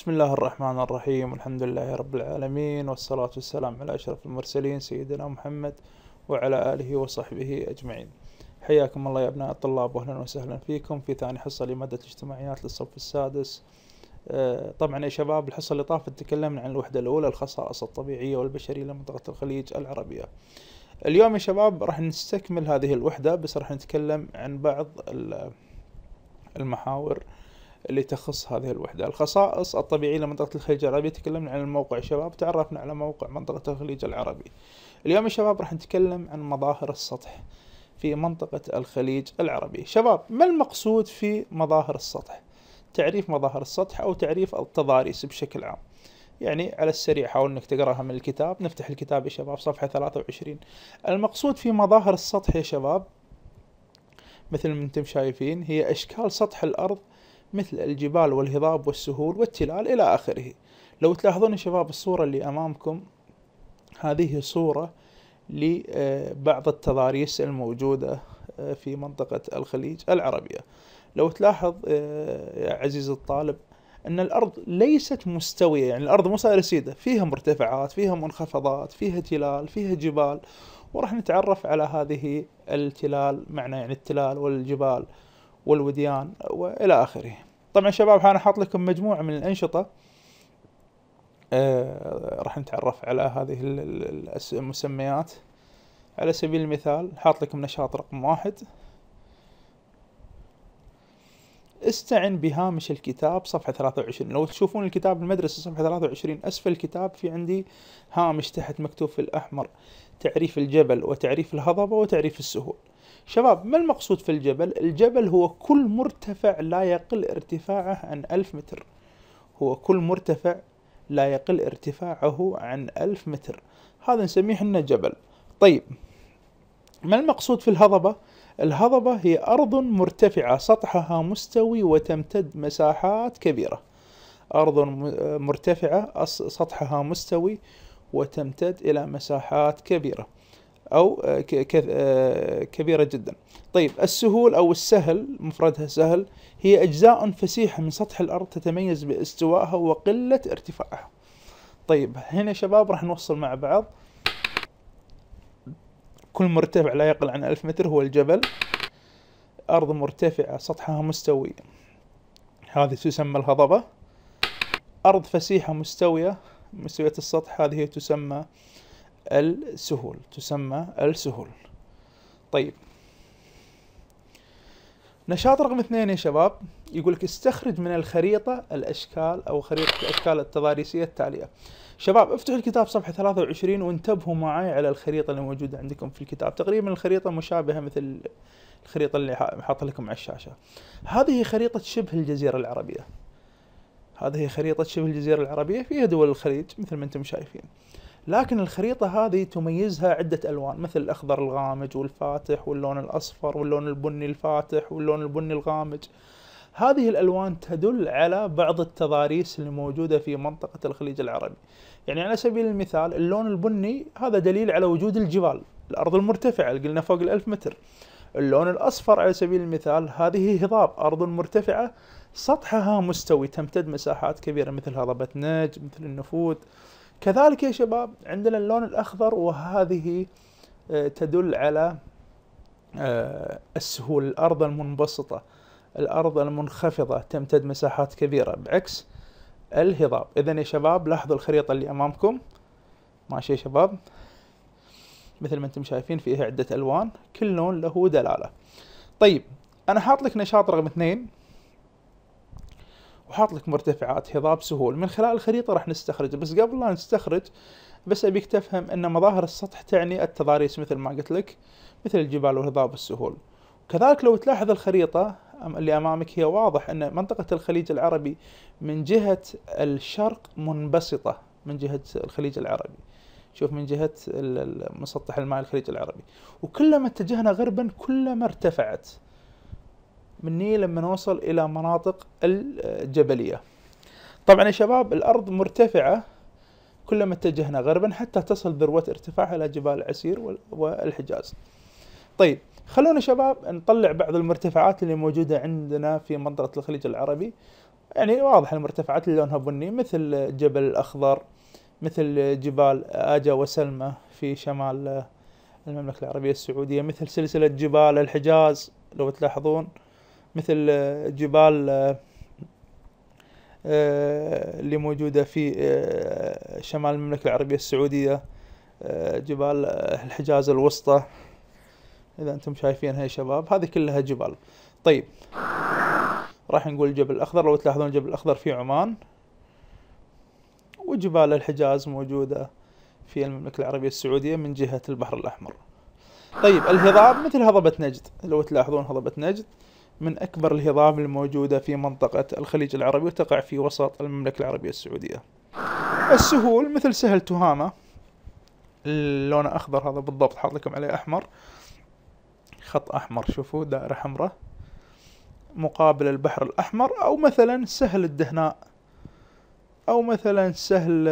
بسم الله الرحمن الرحيم والحمد لله رب العالمين والصلاة والسلام على أشرف المرسلين سيدنا محمد وعلى آله وصحبه أجمعين حياكم الله يا أبناء الطلاب وأهلا وسهلا فيكم في ثاني حصة لمادة الاجتماعيات للصف السادس آه، طبعا يا شباب الحصة اللي طافت تكلمنا عن الوحدة الأولى الخصائص الطبيعية والبشرية لمنطقة الخليج العربية اليوم يا شباب راح نستكمل هذه الوحدة بس راح نتكلم عن بعض المحاور اللي تخص هذه الوحدة الخصائص الطبيعية لمنطقة الخليج العربي تكلمنا عن الموقع شباب تعرفنا على موقع منطقة الخليج العربي اليوم يا شباب راح نتكلم عن مظاهر السطح في منطقة الخليج العربي شباب ما المقصود في مظاهر السطح تعريف مظاهر السطح أو تعريف التضاريس بشكل عام يعني على السريع حاول انك تقراها من الكتاب نفتح الكتاب يا شباب صفحة 23 المقصود في مظاهر السطح يا شباب مثل ما انتم شايفين هي اشكال سطح الارض مثل الجبال والهضاب والسهول والتلال إلى آخره لو تلاحظون شباب الصورة اللي أمامكم هذه صورة لبعض التضاريس الموجودة آه، في منطقة الخليج العربية لو تلاحظ آه، يا عزيز الطالب أن الأرض ليست مستوية يعني الأرض مو سيدة فيها مرتفعات فيها منخفضات فيها تلال فيها جبال وراح نتعرف على هذه التلال معنى يعني التلال والجبال والوديان والى اخره طبعا شباب انا حاط لكم مجموعه من الانشطه آه، راح نتعرف على هذه المسميات على سبيل المثال حاط لكم نشاط رقم واحد استعن بهامش الكتاب صفحة 23 لو تشوفون الكتاب المدرسة صفحة 23 أسفل الكتاب في عندي هامش تحت مكتوب في الأحمر تعريف الجبل وتعريف الهضبة وتعريف السهول شباب ما المقصود في الجبل؟ الجبل هو كل مرتفع لا يقل ارتفاعه عن ألف متر هو كل مرتفع لا يقل ارتفاعه عن ألف متر هذا نسميه حنا جبل طيب ما المقصود في الهضبة؟ الهضبة هي أرض مرتفعة سطحها مستوي وتمتد مساحات كبيرة أرض مرتفعة سطحها مستوي وتمتد إلى مساحات كبيرة أو آه، آه، كبيرة جدا طيب السهول أو السهل مفردها سهل هي أجزاء فسيحة من سطح الأرض تتميز باستوائها وقلة ارتفاعها طيب هنا شباب راح نوصل مع بعض كل مرتفع لا يقل عن ألف متر هو الجبل أرض مرتفعة سطحها مستوي هذه تسمى الهضبة أرض فسيحة مستوية مستوية السطح هذه تسمى السهول تسمى السهول طيب نشاط رقم اثنين يا شباب يقول لك استخرج من الخريطة الأشكال أو خريطة الأشكال التضاريسية التالية شباب افتحوا الكتاب صفحة 23 وانتبهوا معي على الخريطة اللي موجودة عندكم في الكتاب تقريبا الخريطة مشابهة مثل الخريطة اللي حاطها لكم على الشاشة هذه خريطة شبه الجزيرة العربية هذه خريطة شبه الجزيرة العربية فيها دول الخليج مثل ما انتم شايفين لكن الخريطة هذه تميزها عدة ألوان مثل الأخضر الغامج والفاتح واللون الأصفر واللون البني الفاتح واللون البني الغامج هذه الألوان تدل على بعض التضاريس اللي موجودة في منطقة الخليج العربي يعني على سبيل المثال اللون البني هذا دليل على وجود الجبال الأرض المرتفعة اللي قلنا فوق الألف متر اللون الأصفر على سبيل المثال هذه هضاب أرض مرتفعة سطحها مستوي تمتد مساحات كبيرة مثل هضبة نج مثل النفود كذلك يا شباب عندنا اللون الأخضر وهذه آه، تدل على آه، السهول الأرض المنبسطة الأرض المنخفضة تمتد مساحات كبيرة بعكس الهضاب إذا يا شباب لاحظوا الخريطة اللي أمامكم ماشي يا شباب مثل ما انتم شايفين فيها عدة ألوان كل لون له دلالة طيب أنا حاط لك نشاط رقم اثنين وحاط لك مرتفعات هضاب سهول من خلال الخريطة راح نستخرج بس قبل لا نستخرج بس أبيك تفهم أن مظاهر السطح تعني التضاريس مثل ما قلت لك مثل الجبال والهضاب والسهول كذلك لو تلاحظ الخريطة اللي أمامك هي واضح أن منطقة الخليج العربي من جهة الشرق منبسطة من جهة الخليج العربي شوف من جهة مسطح الماء الخليج العربي وكلما اتجهنا غربا كلما ارتفعت مني لما نوصل إلى مناطق الجبلية طبعا يا شباب الأرض مرتفعة كلما اتجهنا غربا حتى تصل ذروة ارتفاعها إلى جبال عسير والحجاز طيب خلونا شباب نطلع بعض المرتفعات اللي موجودة عندنا في منطقة الخليج العربي يعني واضح المرتفعات اللي لونها بني مثل جبل الأخضر مثل جبال آجا وسلمى في شمال المملكة العربية السعودية مثل سلسلة جبال الحجاز لو تلاحظون مثل آه، جبال آه، آه، اللي موجودة في شمال المملكة العربية السعودية جبال الحجاز الوسطى إذا أنتم شايفينها يا شباب هذه كلها جبال طيب راح نقول الجبل الأخضر لو تلاحظون الجبل الأخضر في عمان وجبال الحجاز موجودة في المملكة العربية السعودية من جهة البحر الأحمر طيب الهضاب مثل هضبة نجد لو تلاحظون هضبة نجد من أكبر الهضاب الموجودة في منطقة الخليج العربي وتقع في وسط المملكة العربية السعودية السهول مثل سهل تهامة اللون أخضر هذا بالضبط حاط لكم عليه أحمر خط أحمر شوفوا دائرة حمراء مقابل البحر الأحمر أو مثلا سهل الدهناء أو مثلا سهل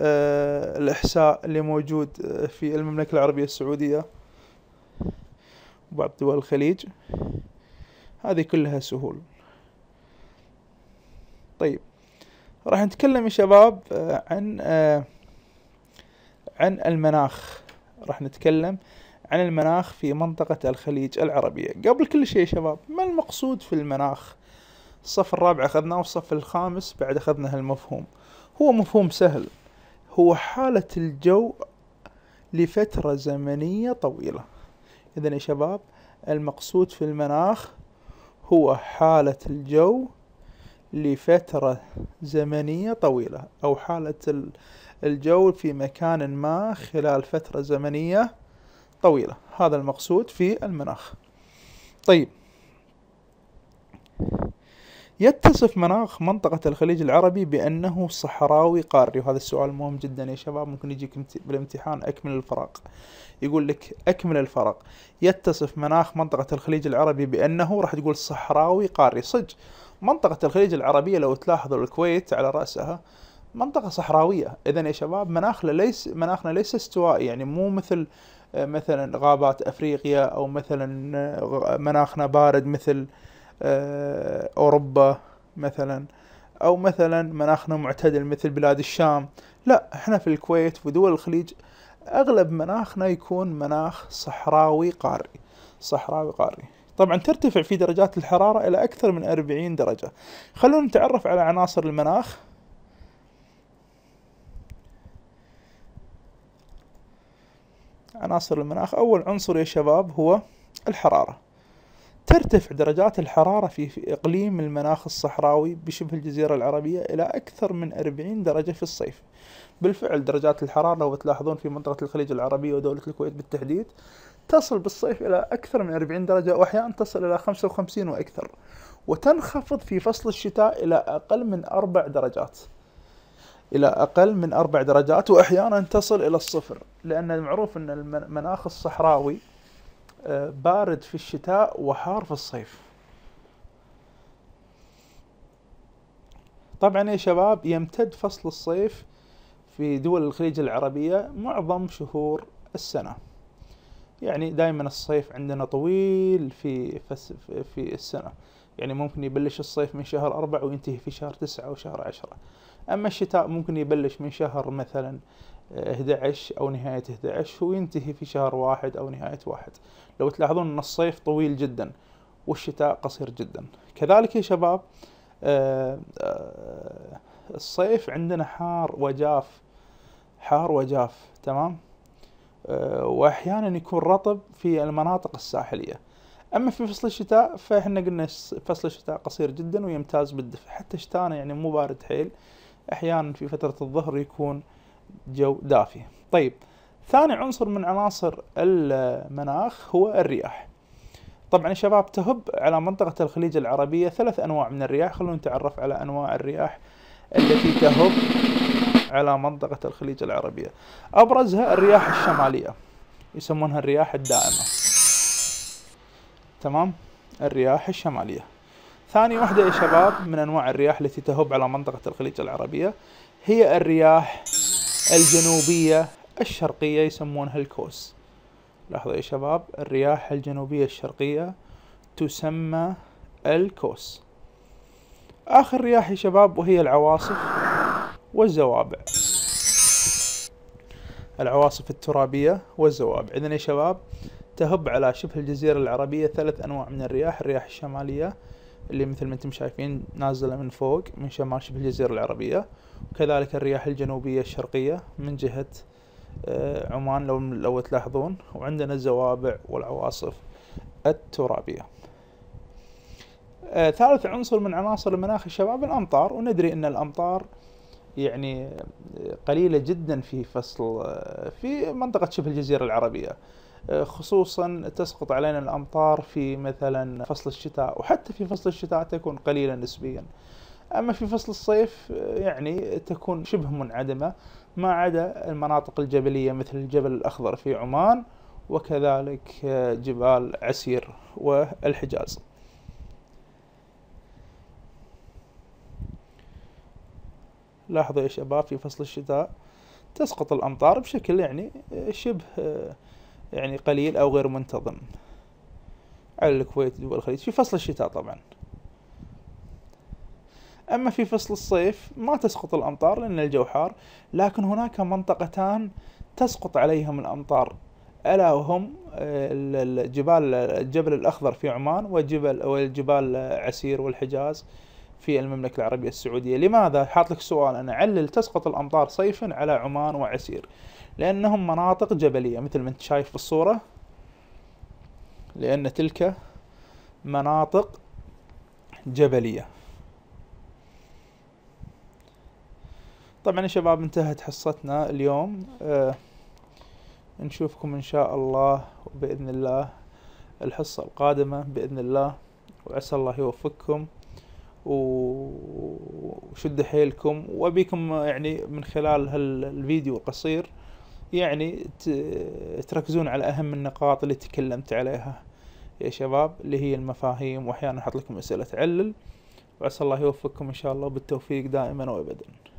آه، الإحساء اللي موجود آه، في المملكة العربية السعودية بعض دول الخليج هذه كلها سهول طيب راح نتكلم يا شباب آه، عن آه، عن المناخ راح نتكلم عن المناخ في منطقة الخليج العربية قبل كل شيء يا شباب ما المقصود في المناخ الصف الرابع أخذناه والصف الخامس بعد أخذنا هالمفهوم هو مفهوم سهل هو حالة الجو لفترة زمنية طويلة إذا يا شباب المقصود في المناخ هو حالة الجو لفترة زمنية طويلة أو حالة الجو في مكان ما خلال فترة زمنية طويلة هذا المقصود في المناخ طيب يتصف مناخ منطقة الخليج العربي بأنه صحراوي قاري وهذا السؤال مهم جدا يا شباب ممكن يجيك بالامتحان أكمل الفراغ يقول لك أكمل الفراغ يتصف مناخ منطقة الخليج العربي بأنه راح تقول صحراوي قاري صج منطقة الخليج العربية لو تلاحظوا الكويت على رأسها منطقة صحراوية إذا يا شباب مناخنا ليس مناخنا ليس استوائي يعني مو مثل آه، مثلا غابات أفريقيا أو مثلا آه، مناخنا بارد مثل آه، أوروبا مثلا أو مثلا مناخنا معتدل مثل بلاد الشام لا احنا في الكويت ودول الخليج أغلب مناخنا يكون مناخ صحراوي قاري صحراوي قاري طبعا ترتفع في درجات الحرارة إلى أكثر من 40 درجة خلونا نتعرف على عناصر المناخ عناصر المناخ أول عنصر يا شباب هو الحرارة ترتفع درجات الحرارة في إقليم المناخ الصحراوي بشبه الجزيرة العربية إلى أكثر من 40 درجة في الصيف بالفعل درجات الحرارة لو تلاحظون في منطقة الخليج العربية ودولة الكويت بالتحديد تصل بالصيف إلى أكثر من 40 درجة وأحيانا تصل إلى 55 وأكثر وتنخفض في فصل الشتاء إلى أقل من أربع درجات إلى أقل من أربع درجات وأحيانا تصل إلى الصفر لأن المعروف أن المناخ الصحراوي آه، بارد في الشتاء وحار في الصيف طبعا يا شباب يمتد فصل الصيف في دول الخليج العربية معظم شهور السنة يعني دائما الصيف عندنا طويل في في السنة يعني ممكن يبلش الصيف من شهر أربعة وينتهي في شهر تسعة وشهر عشرة أما الشتاء ممكن يبلش من شهر مثلا 11 أو نهاية 11 وينتهي في شهر واحد أو نهاية واحد لو تلاحظون أن الصيف طويل جدا والشتاء قصير جدا كذلك يا شباب آه، آه، الصيف عندنا حار وجاف حار وجاف تمام آه، وأحيانا يكون رطب في المناطق الساحلية أما في فصل الشتاء فإحنا قلنا فصل الشتاء قصير جدا ويمتاز بالدفء حتى شتانا يعني مو بارد حيل أحيانا في فترة الظهر يكون جو دافي طيب ثاني عنصر من عناصر المناخ هو الرياح طبعا الشباب تهب على منطقة الخليج العربية ثلاث أنواع من الرياح خلونا نتعرف على أنواع الرياح التي تهب على منطقة الخليج العربية أبرزها الرياح الشمالية يسمونها الرياح الدائمة تمام الرياح الشمالية ثاني واحدة يا شباب من أنواع الرياح التي تهب على منطقة الخليج العربية هي الرياح الجنوبية الشرقية يسمونها الكوس لاحظوا يا شباب الرياح الجنوبية الشرقية تسمى الكوس آخر رياح يا شباب وهي العواصف والزوابع العواصف الترابية والزوابع إذن يا شباب تهب على شبه الجزيرة العربية ثلاث أنواع من الرياح الرياح الشمالية اللي مثل ما انتم شايفين نازلة من فوق من شمال شبه الجزيرة العربية وكذلك الرياح الجنوبية الشرقية من جهة آه، عمان لو لو تلاحظون وعندنا الزوابع والعواصف الترابية آه، ثالث عنصر من عناصر المناخ الشباب الأمطار وندري أن الأمطار يعني آه، قليلة جدا في فصل في منطقة شبه الجزيرة العربية آه، خصوصا تسقط علينا الأمطار في مثلا فصل الشتاء وحتى في فصل الشتاء تكون قليلة نسبيا أما في فصل الصيف آه، يعني تكون شبه منعدمة ما عدا المناطق الجبلية مثل الجبل الأخضر في عمان وكذلك آه، جبال عسير والحجاز لاحظوا يا شباب في فصل الشتاء تسقط الأمطار بشكل يعني شبه يعني قليل أو غير منتظم على الكويت دول الخليج في فصل الشتاء طبعا أما في فصل الصيف ما تسقط الأمطار لأن الجو حار لكن هناك منطقتان تسقط عليهم الأمطار ألا وهم آه، الجبال الجبل الأخضر في عمان وجبل والجبال عسير والحجاز في المملكة العربية السعودية لماذا حاط لك سؤال أنا علل تسقط الأمطار صيفا على عمان وعسير لأنهم مناطق جبلية مثل ما أنت شايف بالصورة لأن تلك مناطق جبلية طبعا يا شباب انتهت حصتنا اليوم آه نشوفكم إن شاء الله وبإذن الله الحصة القادمة بإذن الله وعسى الله يوفقكم وشد حيلكم وأبيكم يعني من خلال هالفيديو القصير يعني تركزون على أهم النقاط اللي تكلمت عليها يا شباب اللي هي المفاهيم وأحيانا أحط لكم أسئلة تعلل وعسى الله يوفقكم إن شاء الله بالتوفيق دائما وأبدا